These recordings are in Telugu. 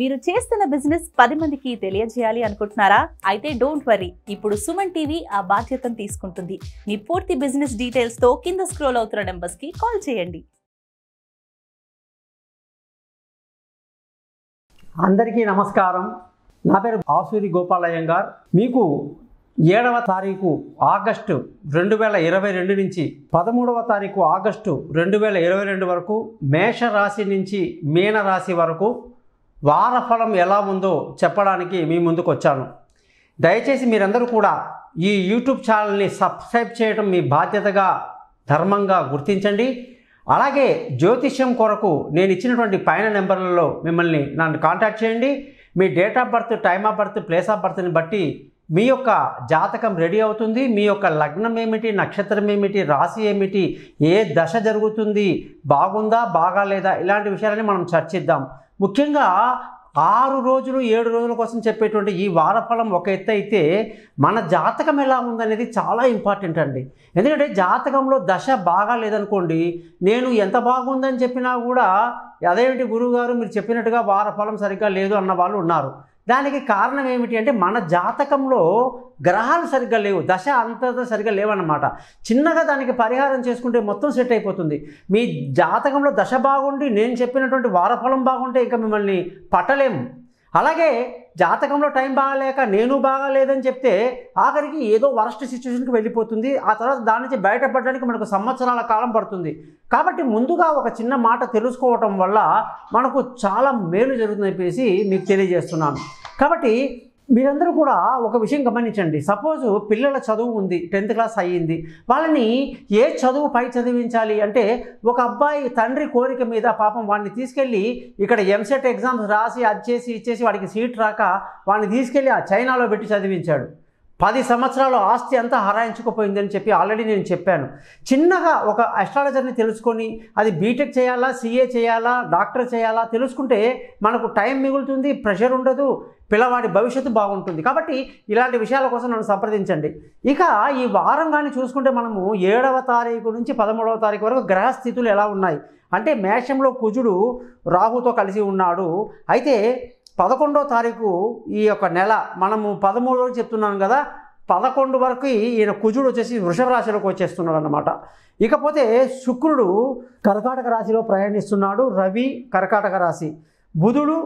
మీరు చేస్తున్న బిజినెస్ పది మందికి తెలియజేయాలి అనుకుంటున్నారా అయితే డోంట్ వరీ ఇప్పుడు సుమన్ టీవీ ఆ బాధ్యతను తీసుకుంటుంది మీ పూర్తి బిజినెస్ డీటెయిల్స్తో కింద స్క్రోల్ అవుతున్న నెంబర్స్కి కాల్ చేయండి అందరికీ నమస్కారం నా పేరు ఆసూరి గారు మీకు ఏడవ తారీఖు ఆగస్టు రెండు వేల ఇరవై రెండు నుంచి పదమూడవ తారీఖు ఆగస్టు రెండు వేల ఇరవై రెండు వరకు మేషరాశి నుంచి మీనరాశి వరకు వారఫలం ఎలా ఉందో చెప్పడానికి మీ ముందుకు వచ్చాను దయచేసి మీరందరూ కూడా ఈ యూట్యూబ్ ఛానల్ని సబ్స్క్రైబ్ చేయడం మీ బాధ్యతగా ధర్మంగా గుర్తించండి అలాగే జ్యోతిష్యం కొరకు నేను ఇచ్చినటువంటి పైన నెంబర్లలో మిమ్మల్ని నన్ను కాంటాక్ట్ చేయండి మీ date of birth time of birth place of బర్త్ని బట్టి మీ యొక్క జాతకం రెడీ అవుతుంది మీ యొక్క లగ్నం ఏమిటి నక్షత్రం ఏమిటి రాశి ఏమిటి ఏ దశ జరుగుతుంది బాగుందా బాగాలేదా ఇలాంటి విషయాలని మనం చర్చిద్దాం ముఖ్యంగా ఆరు రోజులు ఏడు రోజుల కోసం చెప్పేటువంటి ఈ వారఫలం ఒక ఎత్తు అయితే మన జాతకం ఎలా ఉందనేది చాలా ఇంపార్టెంట్ అండి ఎందుకంటే జాతకంలో దశ బాగా లేదనుకోండి నేను ఎంత బాగుందని చెప్పినా కూడా అదేమిటి గురువుగారు మీరు చెప్పినట్టుగా వారఫలం సరిగ్గా లేదు అన్న వాళ్ళు ఉన్నారు దానికి కారణం ఏమిటి అంటే మన జాతకంలో గ్రహాలు సరిగ్గా లేవు దశ అంతత సరిగ్గా లేవన్నమాట చిన్నగా దానికి పరిహారం చేసుకుంటే మొత్తం సెట్ అయిపోతుంది మీ జాతకంలో దశ బాగుండి నేను చెప్పినటువంటి వారఫలం బాగుంటే ఇంకా మిమ్మల్ని పట్టలేము అలాగే జాతకంలో టైం బాగాలేక నేను బాగాలేదని చెప్తే ఆఖరికి ఏదో వరస్ట్ సిచ్యువేషన్కి వెళ్ళిపోతుంది ఆ తర్వాత దాని నుంచి బయటపడడానికి మనకు సంవత్సరాల కాలం పడుతుంది కాబట్టి ముందుగా ఒక చిన్న మాట తెలుసుకోవటం వల్ల మనకు చాలా మేలు జరుగుతుందని చెప్పేసి మీకు తెలియజేస్తున్నాను కాబట్టి మీరందరూ కూడా ఒక విషయం గమనించండి సపోజ్ పిల్లల చదువు ఉంది టెన్త్ క్లాస్ అయ్యింది వాళ్ళని ఏ చదువు పై చదివించాలి అంటే ఒక అబ్బాయి తండ్రి కోరిక మీద పాపం వాడిని తీసుకెళ్ళి ఇక్కడ ఎంసెట్ ఎగ్జామ్స్ రాసి అది చేసి ఇచ్చేసి వాడికి సీట్ రాక వాడిని తీసుకెళ్ళి ఆ చైనాలో పెట్టి చదివించాడు పది సంవత్సరాలు ఆస్తి అంతా హరాయించుకుపోయిందని చెప్పి ఆల్రెడీ నేను చెప్పాను చిన్నగా ఒక అస్ట్రాలజర్ని తెలుసుకొని అది బీటెక్ చేయాలా సీఏ చేయాలా డాక్టర్ చేయాలా తెలుసుకుంటే మనకు టైం మిగులుతుంది ప్రెషర్ ఉండదు పిల్లవాడి భవిష్యత్తు బాగుంటుంది కాబట్టి ఇలాంటి విషయాల కోసం నన్ను సంప్రదించండి ఇక ఈ వారం కానీ చూసుకుంటే మనము ఏడవ తారీఖు నుంచి పదమూడవ తారీఖు వరకు గ్రహస్థితులు ఎలా ఉన్నాయి అంటే మేషంలో కుజుడు రాహుతో కలిసి ఉన్నాడు అయితే పదకొండో తారీఖు ఈ యొక్క నెల మనము పదమూడు రోజు చెప్తున్నాను కదా పదకొండు వరకు ఈయన కుజుడు వచ్చేసి వృషభ రాశిలోకి వచ్చేస్తున్నాడు అనమాట ఇకపోతే శుక్రుడు కర్కాటక రాశిలో ప్రయాణిస్తున్నాడు రవి కర్కాటక రాశి బుధుడు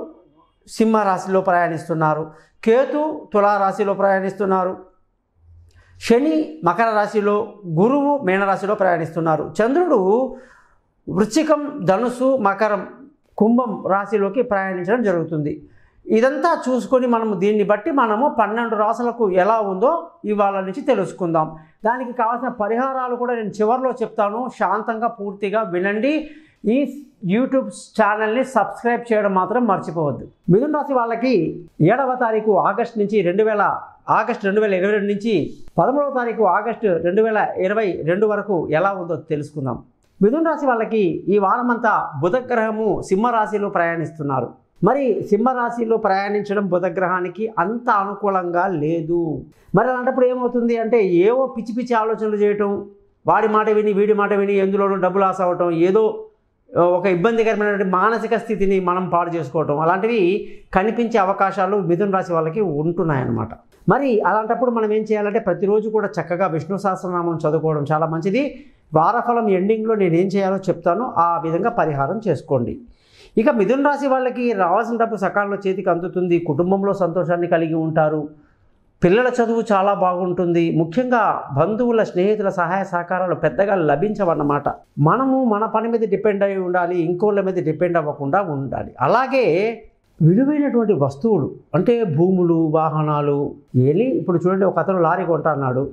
సింహరాశిలో ప్రయాణిస్తున్నారు కేతు తులారాశిలో ప్రయాణిస్తున్నారు శని మకర రాశిలో గురువు మీనరాశిలో ప్రయాణిస్తున్నారు చంద్రుడు వృశ్చికం ధనుసు మకరం కుంభం రాశిలోకి ప్రయాణించడం జరుగుతుంది ఇదంతా చూసుకొని మనము దీన్ని బట్టి మనము పన్నెండు రాసులకు ఎలా ఉందో ఇవాళ నుంచి తెలుసుకుందాం దానికి కావాల్సిన పరిహారాలు కూడా నేను చివరిలో చెప్తాను శాంతంగా పూర్తిగా వినండి ఈ యూట్యూబ్ ఛానల్ని సబ్స్క్రైబ్ చేయడం మాత్రం మర్చిపోవద్దు మిథున రాశి వాళ్ళకి ఏడవ తారీఖు ఆగస్ట్ నుంచి రెండు వేల ఆగస్ట్ రెండు వేల ఇరవై రెండు నుంచి పదమూడవ తారీఖు ఆగస్టు రెండు వేల ఇరవై రెండు వరకు ఎలా ఉందో తెలుసుకుందాం మిథున రాశి వాళ్ళకి ఈ వారమంతా బుధగ్రహము సింహరాశిలో ప్రయాణిస్తున్నారు మరి సింహరాశిలో ప్రయాణించడం బుధగ్రహానికి అంత అనుకూలంగా లేదు మరి అలాంటప్పుడు ఏమవుతుంది అంటే ఏవో పిచ్చి పిచ్చి ఆలోచనలు చేయటం వాడి మాట విని వీడి మాట విని ఎందులోనూ డబ్బు లాస్ అవ్వటం ఏదో ఒక ఇబ్బందికరమైనటువంటి మానసిక స్థితిని మనం పాడు చేసుకోవటం అలాంటివి కనిపించే అవకాశాలు మిథున రాశి వాళ్ళకి ఉంటున్నాయన్నమాట మరి అలాంటప్పుడు మనం ఏం చేయాలంటే ప్రతిరోజు కూడా చక్కగా విష్ణు సహస్రనామం చదువుకోవడం చాలా మంచిది వారఫలం ఎండింగ్లో నేను ఏం చేయాలో చెప్తానో ఆ విధంగా పరిహారం చేసుకోండి ఇక మిథున రాశి వాళ్ళకి రావాల్సిన డబ్బు సకాలంలో చేతికి అందుతుంది కుటుంబంలో సంతోషాన్ని కలిగి ఉంటారు పిల్లల చదువు చాలా బాగుంటుంది ముఖ్యంగా బంధువుల స్నేహితుల సహాయ సహకారాలు పెద్దగా లభించవన్నమాట మనము మన పని మీద డిపెండ్ అయి ఉండాలి ఇంకోళ్ళ మీద డిపెండ్ అవ్వకుండా ఉండాలి అలాగే విలువైనటువంటి వస్తువులు అంటే భూములు వాహనాలు ఏలి ఇప్పుడు చూడండి ఒక అతను లారీ కొంటా అన్నాడు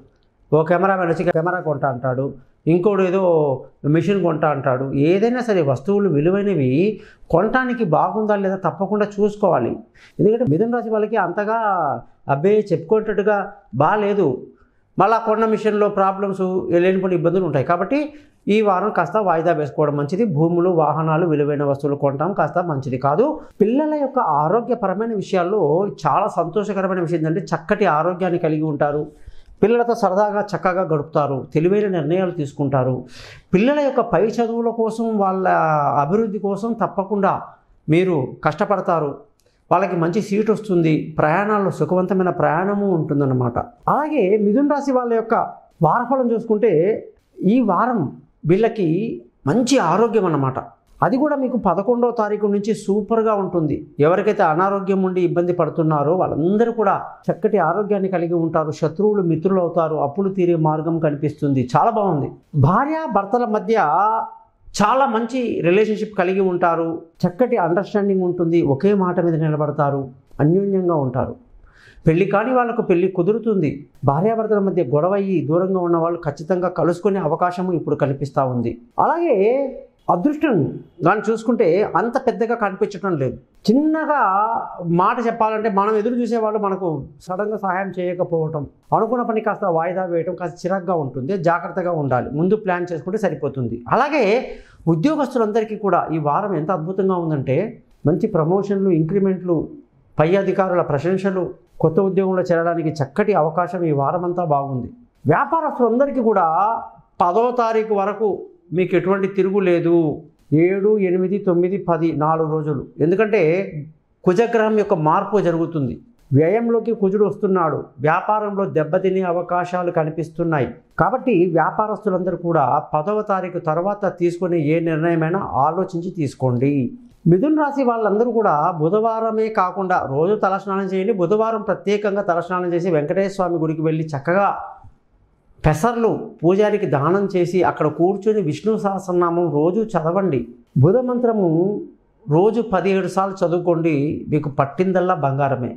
ఓ కెమెరామెన్ వచ్చి కెమెరా కొంటా అంటాడు ఇంకోడు ఏదో మిషన్ కొంటా అంటాడు ఏదైనా సరే వస్తువులు విలువైనవి కొనటానికి బాగుందా లేదా తప్పకుండా చూసుకోవాలి ఎందుకంటే మిథున రాశి వాళ్ళకి అంతగా అబ్బే చెప్పుకునేటట్టుగా బాగాలేదు మళ్ళా కొన్న మిషన్లో ప్రాబ్లమ్స్ లేనిపోయిన ఇబ్బందులు ఉంటాయి కాబట్టి ఈ వారం కాస్త వాయిదా వేసుకోవడం మంచిది భూములు వాహనాలు విలువైన వస్తువులు కొనడం కాస్త మంచిది కాదు పిల్లల యొక్క ఆరోగ్యపరమైన విషయాల్లో చాలా సంతోషకరమైన విషయం ఏంటంటే చక్కటి ఆరోగ్యాన్ని కలిగి ఉంటారు పిల్లలతో సరదాగా చక్కగా గడుపుతారు తెలివైన నిర్ణయాలు తీసుకుంటారు పిల్లల యొక్క పై చదువుల కోసం వాళ్ళ అభివృద్ధి కోసం తప్పకుండా మీరు కష్టపడతారు వాళ్ళకి మంచి సీట్ వస్తుంది ప్రయాణాల్లో సుఖవంతమైన ప్రయాణము ఉంటుందన్నమాట అలాగే మిథున రాశి వాళ్ళ యొక్క వారఫలం చూసుకుంటే ఈ వారం వీళ్ళకి మంచి ఆరోగ్యం అన్నమాట అది కూడా మీకు పదకొండో తారీఖు నుంచి సూపర్గా ఉంటుంది ఎవరికైతే అనారోగ్యం ఉండి ఇబ్బంది పడుతున్నారో వాళ్ళందరూ కూడా చక్కటి ఆరోగ్యాన్ని కలిగి ఉంటారు శత్రువులు మిత్రులు అవుతారు అప్పులు తీరే మార్గం కనిపిస్తుంది చాలా బాగుంది భార్య భర్తల మధ్య చాలా మంచి రిలేషన్షిప్ కలిగి ఉంటారు చక్కటి అండర్స్టాండింగ్ ఉంటుంది ఒకే మాట మీద నిలబడతారు అన్యోన్యంగా ఉంటారు పెళ్లి కాని వాళ్ళకు పెళ్లి కుదురుతుంది భార్యాభర్తల మధ్య గొడవ అయ్యి దూరంగా ఉన్న వాళ్ళు ఖచ్చితంగా కలుసుకునే అవకాశం ఇప్పుడు కనిపిస్తూ ఉంది అలాగే అదృష్టం దాన్ని చూసుకుంటే అంత పెద్దగా కనిపించడం లేదు చిన్నగా మాట చెప్పాలంటే మనం ఎదురు చూసేవాళ్ళు మనకు సడన్గా సహాయం చేయకపోవటం అనుకున్న పని కాస్త వాయిదా వేయటం కాస్త చిరాగ్గా ఉంటుంది జాగ్రత్తగా ఉండాలి ముందు ప్లాన్ చేసుకుంటే సరిపోతుంది అలాగే ఉద్యోగస్తులందరికీ కూడా ఈ వారం ఎంత అద్భుతంగా ఉందంటే మంచి ప్రమోషన్లు ఇంక్రిమెంట్లు పై అధికారుల ప్రశంసలు కొత్త ఉద్యోగంలో చేరడానికి చక్కటి అవకాశం ఈ వారం అంతా బాగుంది వ్యాపారస్తులందరికీ కూడా పదవ తారీఖు వరకు మీకు ఎటువంటి తిరుగు లేదు ఏడు ఎనిమిది తొమ్మిది పది నాలుగు రోజులు ఎందుకంటే కుజగ్రహం యొక్క మార్పు జరుగుతుంది వ్యయంలోకి కుజుడు వస్తున్నాడు వ్యాపారంలో దెబ్బతినే అవకాశాలు కనిపిస్తున్నాయి కాబట్టి వ్యాపారస్తులందరూ కూడా పదవ తారీఖు తర్వాత తీసుకునే ఏ నిర్ణయమైనా ఆలోచించి తీసుకోండి మిథున్ రాశి వాళ్ళందరూ కూడా బుధవారమే కాకుండా రోజు తలస్నానం చేయండి బుధవారం ప్రత్యేకంగా తలస్నానం చేసి వెంకటేశ్వర స్వామి గుడికి వెళ్ళి చక్కగా పెసర్లు పూజారికి దానం చేసి అక్కడ కూర్చొని విష్ణు సహస్రనామం రోజు చదవండి బుధ మంత్రము రోజు పదిహేడు సార్లు చదువుకోండి మీకు పట్టిందల్లా బంగారమే